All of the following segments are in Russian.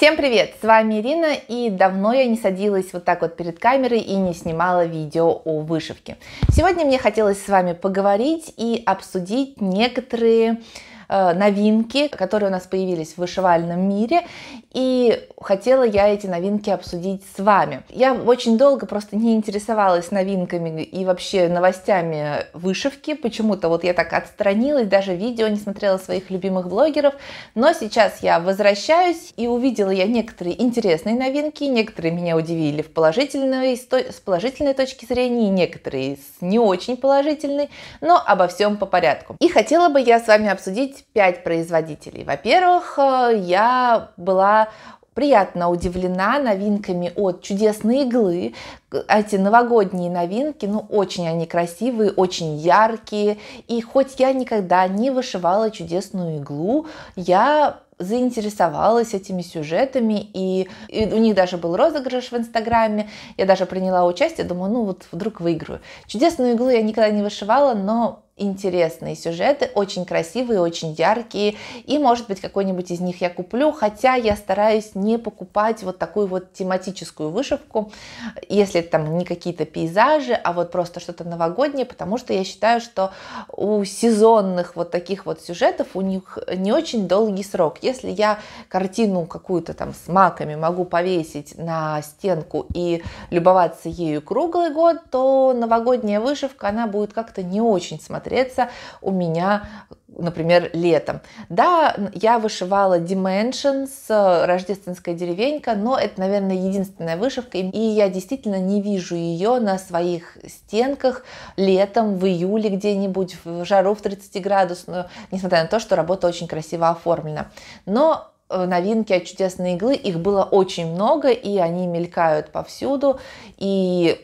Всем привет! С вами Ирина, и давно я не садилась вот так вот перед камерой и не снимала видео о вышивке. Сегодня мне хотелось с вами поговорить и обсудить некоторые Э, новинки, которые у нас появились в вышивальном мире, и хотела я эти новинки обсудить с вами. Я очень долго просто не интересовалась новинками и вообще новостями вышивки, почему-то вот я так отстранилась, даже видео не смотрела своих любимых блогеров, но сейчас я возвращаюсь и увидела я некоторые интересные новинки, некоторые меня удивили в положительной, с положительной точки зрения, и некоторые с не очень положительной, но обо всем по порядку. И хотела бы я с вами обсудить перечислить пять производителей. Во-первых, э, я была приятно удивлена новинками от чудесной иглы. Эти новогодние новинки, ну, очень они красивые, очень яркие. И хоть я никогда не вышивала чудесную иглу, я заинтересовалась этими сюжетами, и, и у них даже был розыгрыш в Инстаграме, я даже приняла участие, думаю, ну вот вдруг выиграю. Чудесную иглу я никогда не вышивала, но интересные сюжеты, очень красивые, очень яркие, и, может быть, какой-нибудь из них я куплю, хотя я стараюсь не покупать вот такую вот тематическую вышивку, если там не какие-то пейзажи, а вот просто что-то новогоднее, потому что я считаю, что у сезонных вот таких вот сюжетов у них не очень долгий срок. Если я картину какую-то там с маками могу повесить на стенку и любоваться ею круглый год, то новогодняя вышивка, она будет как-то не очень смотреться смотреться у меня например, летом. Да, я вышивала Dimensions, э, рождественская деревенька, но это, наверное, единственная вышивка, и я действительно не вижу ее на своих стенках летом, в июле где-нибудь, в жару в 30 градусную, несмотря на то, что работа очень красиво оформлена. Но э, новинки от чудесной иглы, их было очень много, и они мелькают повсюду, и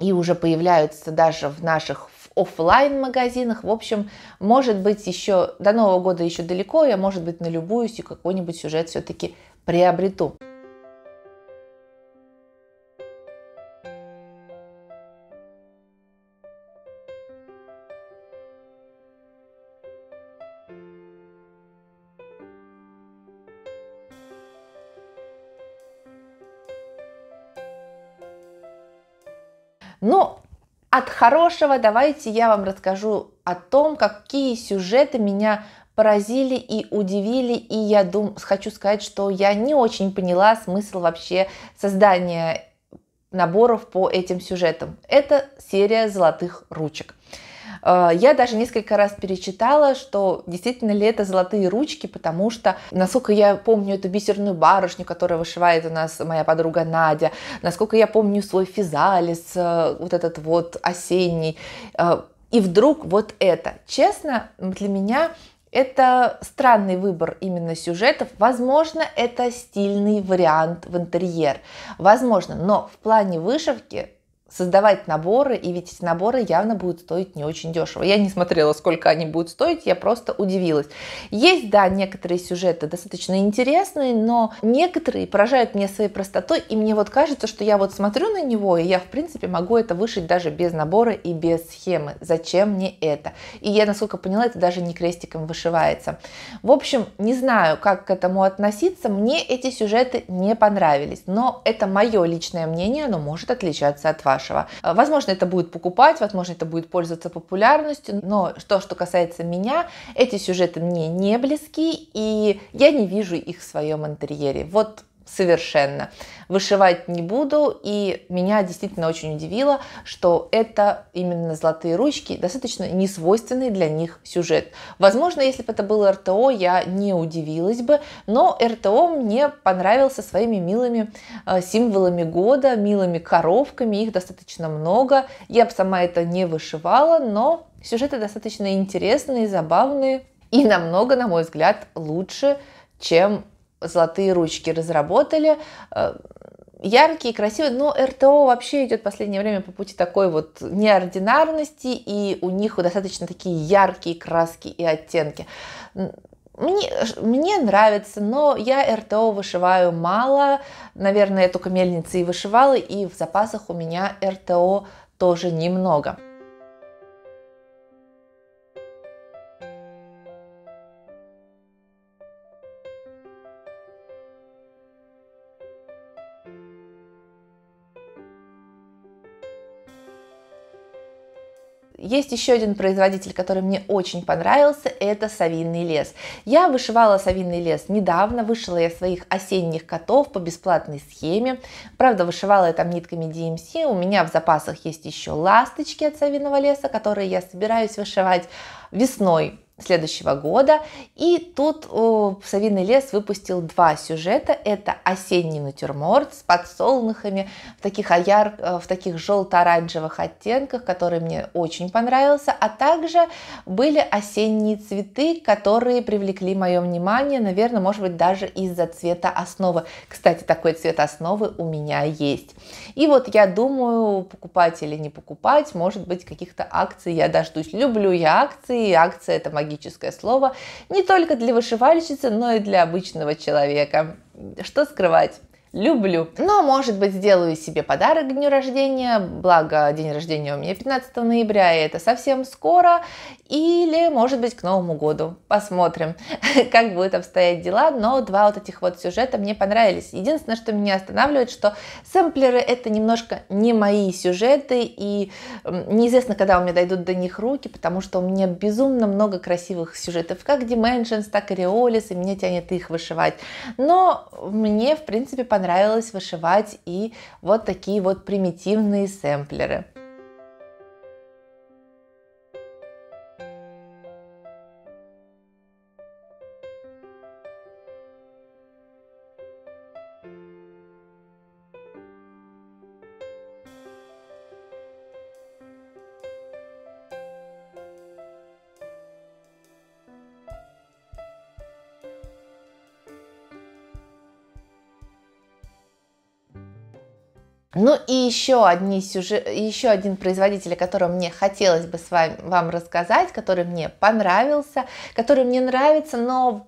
и уже появляются даже в наших офлайн магазинах В общем, может быть, еще до Нового года еще далеко, я, может быть, налюбуюсь и какой-нибудь сюжет все-таки приобрету. Ну, от хорошего давайте я вам расскажу о том, какие сюжеты меня поразили и удивили, и я дум, хочу сказать, что я не очень поняла смысл вообще создания наборов по этим сюжетам. Это серия «Золотых ручек». Э, я даже несколько раз перечитала, что действительно ли это золотые ручки, потому что, насколько я помню эту бисерную барышню, которая вышивает у нас моя подруга Надя, насколько я помню свой физалис, э, вот этот вот осенний, э, и вдруг вот это. Честно, для меня это странный выбор именно сюжетов. Возможно, это стильный вариант в интерьер. Возможно, но в плане вышивки создавать наборы, и ведь эти наборы явно будут стоить не очень дешево. Я не смотрела, сколько они будут стоить, я просто удивилась. Есть, да, некоторые сюжеты достаточно интересные, но некоторые поражают меня своей простотой, и мне вот кажется, что я вот смотрю на него, и я, в принципе, могу это вышить даже без набора и без схемы. Зачем мне это? И я, насколько поняла, это даже не крестиком вышивается. В общем, не знаю, как к этому относиться, мне эти сюжеты не понравились, но это мое личное мнение, оно может отличаться от вашего хорошего. Э, возможно, это будет покупать, возможно, это будет пользоваться популярностью, но то, что касается меня, эти сюжеты мне не близки, и я не вижу их в своем интерьере. Вот совершенно. Вышивать не буду, и меня действительно очень удивило, что это именно «Золотые ручки», достаточно несвойственный для них сюжет. Возможно, если бы это был РТО, я не удивилась бы, но РТО мне понравился своими милыми э, символами года, милыми коровками, их достаточно много. Я бы сама это не вышивала, но сюжеты достаточно интересные, забавные и намного, на мой взгляд, лучше, чем золотые ручки разработали, э, яркие, красивые, но РТО вообще идет в последнее время по пути такой вот неординарности, и у них достаточно такие яркие краски и оттенки. Мне, мне нравится, но я РТО вышиваю мало, наверное, я только мельницы и вышивала, и в запасах у меня РТО тоже немного. Есть еще один производитель, который мне очень понравился, это совинный лес. Я вышивала совинный лес недавно, вышила я своих осенних котов по бесплатной схеме. Правда, вышивала я там нитками DMC, у меня в запасах есть еще ласточки от совиного леса, которые я собираюсь вышивать весной следующего года. И тут о, э, Совиный лес выпустил два сюжета. Это осенний натюрморт с подсолнухами в таких, аяр, э, в таких желто-оранжевых оттенках, который мне очень понравился. А также были осенние цветы, которые привлекли мое внимание, наверное, может быть, даже из-за цвета основы. Кстати, такой цвет основы у меня есть. И вот я думаю, покупать или не покупать, может быть, каких-то акций я дождусь. Люблю я акции, акции это моя магическое слово не только для вышивальщицы, но и для обычного человека. Что скрывать? люблю. Но, может быть, сделаю себе подарок к дню рождения, благо день рождения у меня 15 ноября, и это совсем скоро, или, может быть, к Новому году. Посмотрим, как будут обстоять дела, но два вот этих вот сюжета мне понравились. Единственное, что меня останавливает, что сэмплеры это немножко не мои сюжеты, и неизвестно, когда у меня дойдут до них руки, потому что у меня безумно много красивых сюжетов, как Dimensions, так и Reolis, и меня тянет их вышивать. Но мне, в принципе, понравилось понравилось вышивать и вот такие вот примитивные сэмплеры. Ну и еще, одни сюжет, еще один производитель, о котором мне хотелось бы с вами, вам рассказать, который мне понравился, который мне нравится, но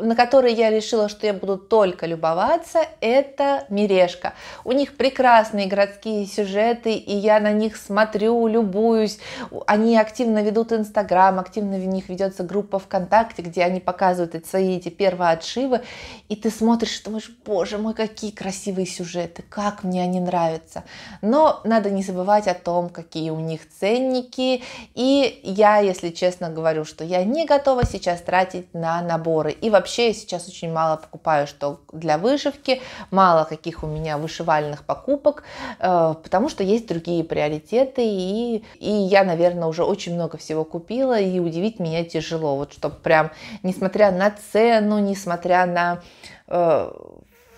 на которые я решила, что я буду только любоваться, это «Мережка». У них прекрасные городские сюжеты, и я на них смотрю, любуюсь. Они активно ведут Инстаграм, активно в них ведется группа ВКонтакте, где они показывают эти свои эти первые отшивы, и ты смотришь и думаешь, боже мой, какие красивые сюжеты, как мне они нравятся. Но надо не забывать о том, какие у них ценники, и я, если честно говорю, что я не готова сейчас тратить на наборы, и вообще вообще я сейчас очень мало покупаю, что для вышивки, мало каких у меня вышивальных покупок, э, потому что есть другие приоритеты, и, и я, наверное, уже очень много всего купила, и удивить меня тяжело, вот чтобы прям, несмотря на цену, несмотря на э,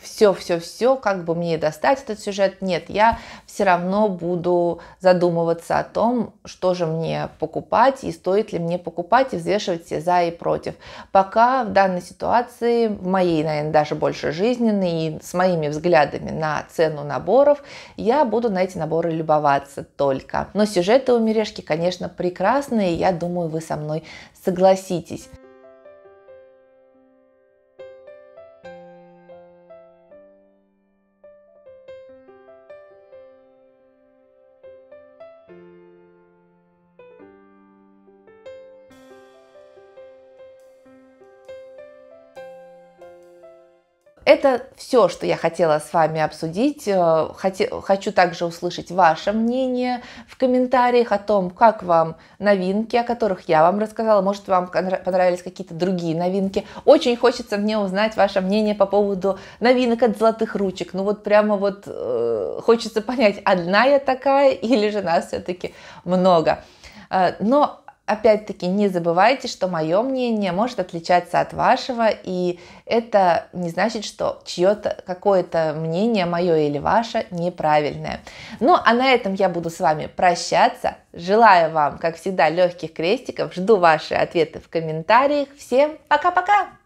все-все-все, как бы мне достать этот сюжет. Нет, я все равно буду задумываться о том, что же мне покупать и стоит ли мне покупать и взвешивать все за и против. Пока в данной ситуации, в моей, наверное, даже больше жизненной и с моими взглядами на цену наборов, я буду на эти наборы любоваться только. Но сюжеты у Мережки, конечно, прекрасные, я думаю, вы со мной согласитесь. Это все, что я хотела с вами обсудить. Э, хочу также услышать ваше мнение в комментариях о том, как вам новинки, о которых я вам рассказала. Может, вам понравились какие-то другие новинки. Очень хочется мне узнать ваше мнение по поводу новинок от золотых ручек. Ну вот прямо вот э, хочется понять, одна я такая или же нас все-таки много. Э, но Опять-таки, не забывайте, что мое мнение может отличаться от вашего, и это не значит, что чье-то какое-то мнение, мое или ваше, неправильное. Ну, а на этом я буду с вами прощаться. Желаю вам, как всегда, легких крестиков. Жду ваши ответы в комментариях. Всем пока-пока!